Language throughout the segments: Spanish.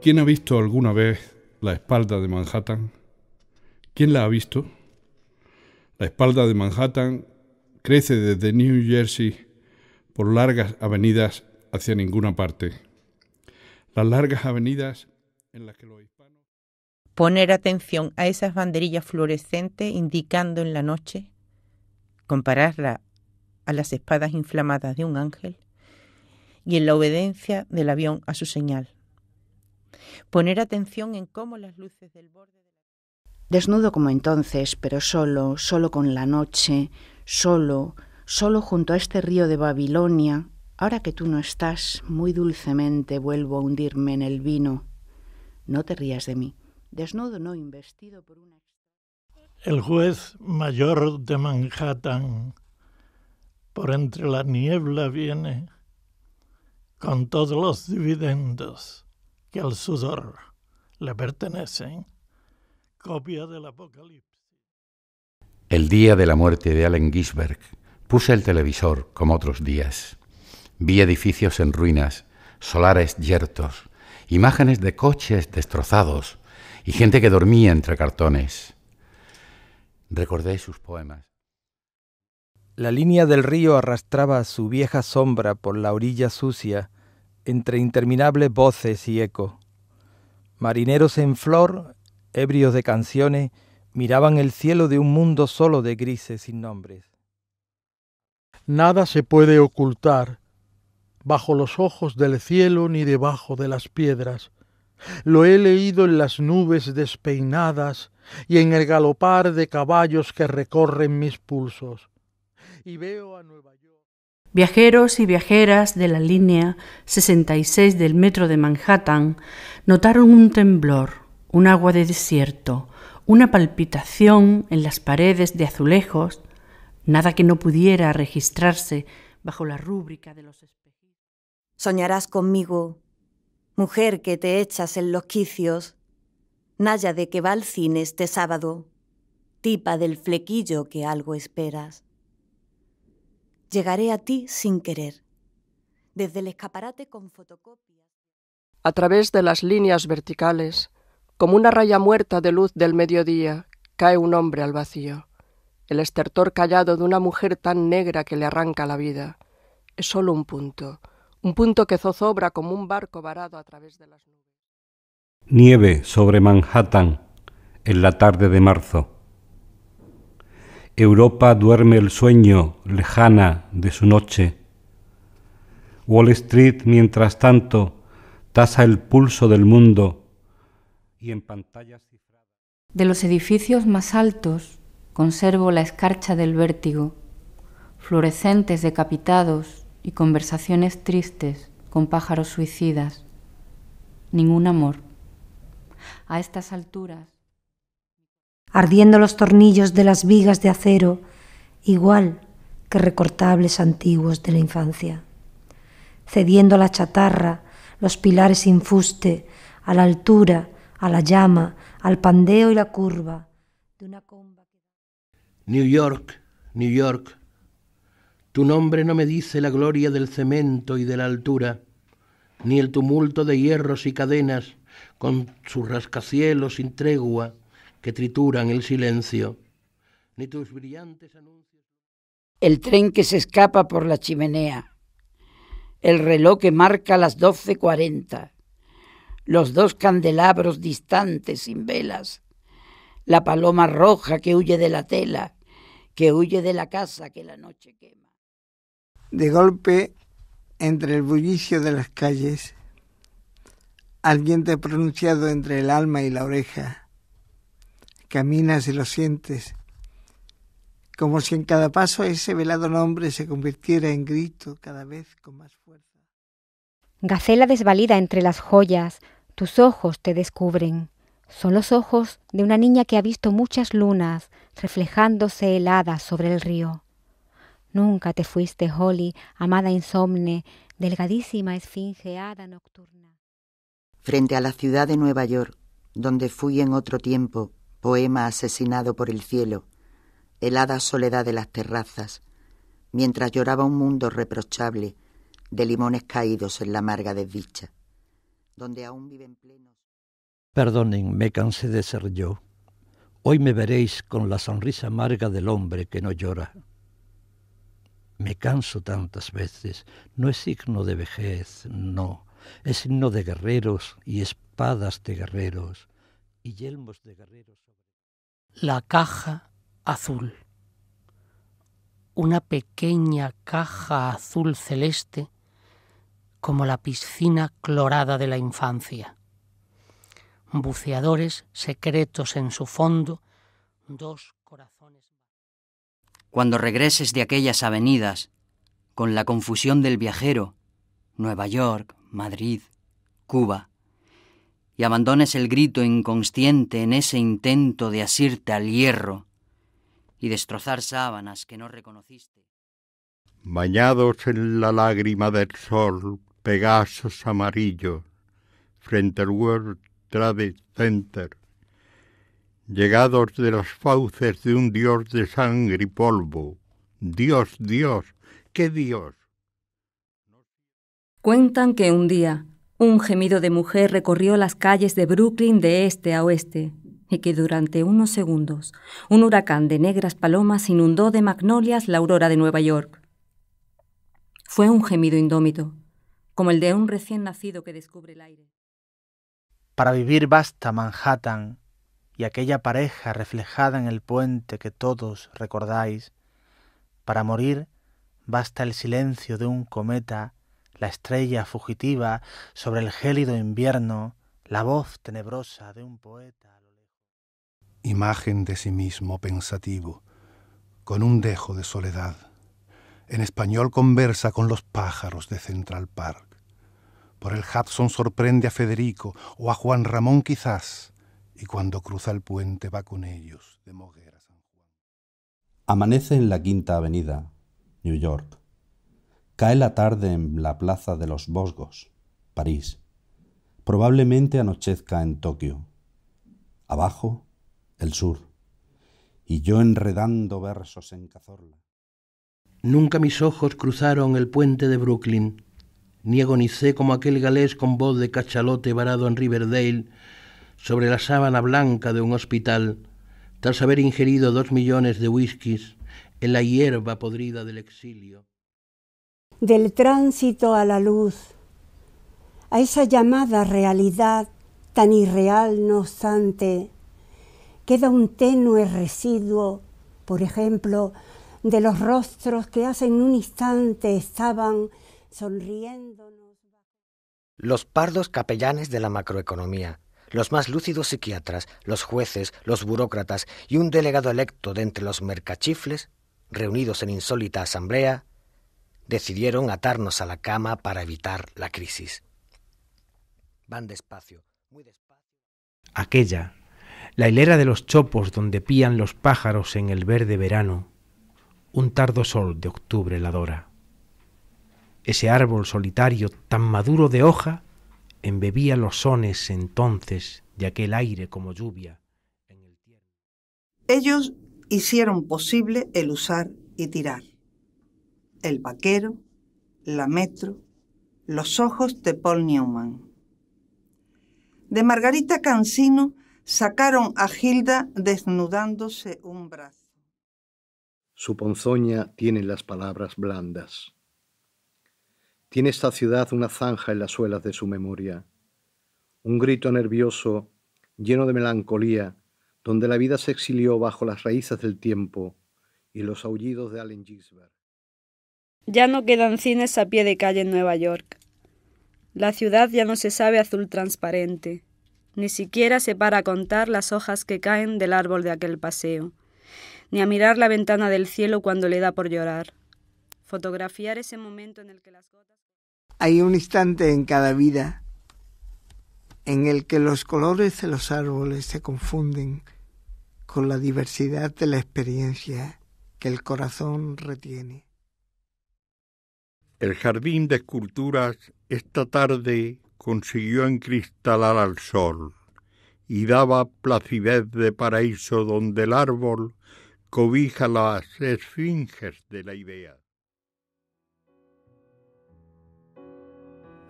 ¿Quién ha visto alguna vez la espalda de Manhattan? ¿Quién la ha visto? La espalda de Manhattan crece desde New Jersey por largas avenidas hacia ninguna parte. Las largas avenidas en las que los hispanos... Poner atención a esas banderillas fluorescentes indicando en la noche, compararla a las espadas inflamadas de un ángel y en la obediencia del avión a su señal Poner atención en cómo las luces del borde... Desnudo como entonces, pero solo, solo con la noche, solo, solo junto a este río de Babilonia, ahora que tú no estás, muy dulcemente vuelvo a hundirme en el vino. No te rías de mí. Desnudo no, investido por una... El juez mayor de Manhattan por entre la niebla viene con todos los dividendos que al sudor le pertenecen, copia del Apocalipsis. El día de la muerte de Allen Gisberg puse el televisor como otros días. Vi edificios en ruinas, solares yertos, imágenes de coches destrozados y gente que dormía entre cartones. Recordé sus poemas. La línea del río arrastraba su vieja sombra por la orilla sucia entre interminables voces y eco. Marineros en flor, ebrios de canciones, miraban el cielo de un mundo solo de grises sin nombres. Nada se puede ocultar bajo los ojos del cielo ni debajo de las piedras. Lo he leído en las nubes despeinadas y en el galopar de caballos que recorren mis pulsos. Y veo a Nueva Viajeros y viajeras de la línea 66 del metro de Manhattan notaron un temblor, un agua de desierto, una palpitación en las paredes de azulejos, nada que no pudiera registrarse bajo la rúbrica de los espejos. Soñarás conmigo, mujer que te echas en los quicios, naya de que va al cine este sábado, tipa del flequillo que algo esperas. Llegaré a ti sin querer. Desde el escaparate con fotocopia. A través de las líneas verticales, como una raya muerta de luz del mediodía, cae un hombre al vacío. El estertor callado de una mujer tan negra que le arranca la vida. Es solo un punto, un punto que zozobra como un barco varado a través de las nubes. Nieve sobre Manhattan en la tarde de marzo. Europa duerme el sueño lejana de su noche. Wall Street, mientras tanto, tasa el pulso del mundo y en pantallas De los edificios más altos conservo la escarcha del vértigo, fluorescentes decapitados y conversaciones tristes con pájaros suicidas. Ningún amor. A estas alturas ardiendo los tornillos de las vigas de acero, igual que recortables antiguos de la infancia, cediendo a la chatarra, los pilares sin fuste, a la altura, a la llama, al pandeo y la curva de una comba. New York, New York, tu nombre no me dice la gloria del cemento y de la altura, ni el tumulto de hierros y cadenas con sus rascacielos sin tregua, que trituran el silencio, ni tus brillantes anuncios. El tren que se escapa por la chimenea, el reloj que marca las 12.40, los dos candelabros distantes sin velas, la paloma roja que huye de la tela, que huye de la casa que la noche quema. De golpe, entre el bullicio de las calles, alguien te ha pronunciado entre el alma y la oreja caminas y lo sientes, como si en cada paso ese velado nombre se convirtiera en grito cada vez con más fuerza. Gacela desvalida entre las joyas, tus ojos te descubren. Son los ojos de una niña que ha visto muchas lunas reflejándose heladas sobre el río. Nunca te fuiste, Holly, amada insomne, delgadísima esfingeada nocturna. Frente a la ciudad de Nueva York, donde fui en otro tiempo, poema asesinado por el cielo, helada soledad de las terrazas, mientras lloraba un mundo reprochable de limones caídos en la amarga desdicha, donde aún viven plenos. Perdonen, me cansé de ser yo. Hoy me veréis con la sonrisa amarga del hombre que no llora. Me canso tantas veces, no es signo de vejez, no, es signo de guerreros y espadas de guerreros y de guerreros sobre... La caja azul. Una pequeña caja azul celeste como la piscina clorada de la infancia. Buceadores secretos en su fondo, dos corazones. Cuando regreses de aquellas avenidas, con la confusión del viajero, Nueva York, Madrid, Cuba, y abandones el grito inconsciente en ese intento de asirte al hierro y destrozar sábanas que no reconociste. Bañados en la lágrima del sol, pegasos amarillos, frente al World Trade Center, llegados de las fauces de un dios de sangre y polvo. Dios, Dios, qué Dios. Cuentan que un día, un gemido de mujer recorrió las calles de Brooklyn de este a oeste, y que durante unos segundos un huracán de negras palomas inundó de magnolias la aurora de Nueva York. Fue un gemido indómito, como el de un recién nacido que descubre el aire. Para vivir basta Manhattan y aquella pareja reflejada en el puente que todos recordáis. Para morir basta el silencio de un cometa la estrella fugitiva sobre el gélido invierno, la voz tenebrosa de un poeta. A lo Imagen de sí mismo pensativo, con un dejo de soledad. En español conversa con los pájaros de Central Park. Por el Hudson sorprende a Federico o a Juan Ramón quizás, y cuando cruza el puente va con ellos de Moguera San Juan. Amanece en la Quinta Avenida, New York. Cae la tarde en la Plaza de los Bosgos, París. Probablemente anochezca en Tokio. Abajo, el sur. Y yo enredando versos en cazorla. Nunca mis ojos cruzaron el puente de Brooklyn, ni agonicé como aquel galés con voz de cachalote varado en Riverdale sobre la sábana blanca de un hospital, tras haber ingerido dos millones de whiskies en la hierba podrida del exilio del tránsito a la luz, a esa llamada realidad tan irreal no obstante, queda un tenue residuo, por ejemplo, de los rostros que hace un instante estaban sonriéndonos. Los pardos capellanes de la macroeconomía, los más lúcidos psiquiatras, los jueces, los burócratas y un delegado electo de entre los mercachifles, reunidos en insólita asamblea, decidieron atarnos a la cama para evitar la crisis. Van despacio, muy despacio. Aquella, la hilera de los chopos donde pían los pájaros en el verde verano, un tardo sol de octubre la dora. Ese árbol solitario tan maduro de hoja embebía los sones entonces de aquel aire como lluvia. En el Ellos hicieron posible el usar y tirar. El vaquero, La metro, Los ojos de Paul Newman. De Margarita Cancino sacaron a Gilda desnudándose un brazo. Su ponzoña tiene las palabras blandas. Tiene esta ciudad una zanja en las suelas de su memoria, un grito nervioso, lleno de melancolía, donde la vida se exilió bajo las raíces del tiempo y los aullidos de Allen Ginsberg. Ya no quedan cines a pie de calle en Nueva York. La ciudad ya no se sabe azul transparente. Ni siquiera se para a contar las hojas que caen del árbol de aquel paseo, ni a mirar la ventana del cielo cuando le da por llorar. Fotografiar ese momento en el que las gotas... Hay un instante en cada vida en el que los colores de los árboles se confunden con la diversidad de la experiencia que el corazón retiene. El Jardín de Esculturas esta tarde consiguió encristalar al sol y daba placidez de paraíso donde el árbol cobija las esfinges de la idea.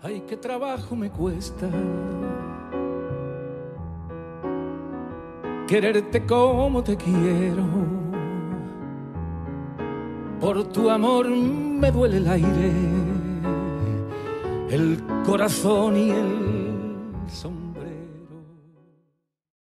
Ay, qué trabajo me cuesta quererte como te quiero por tu amor me duele el aire, el corazón y el sonido.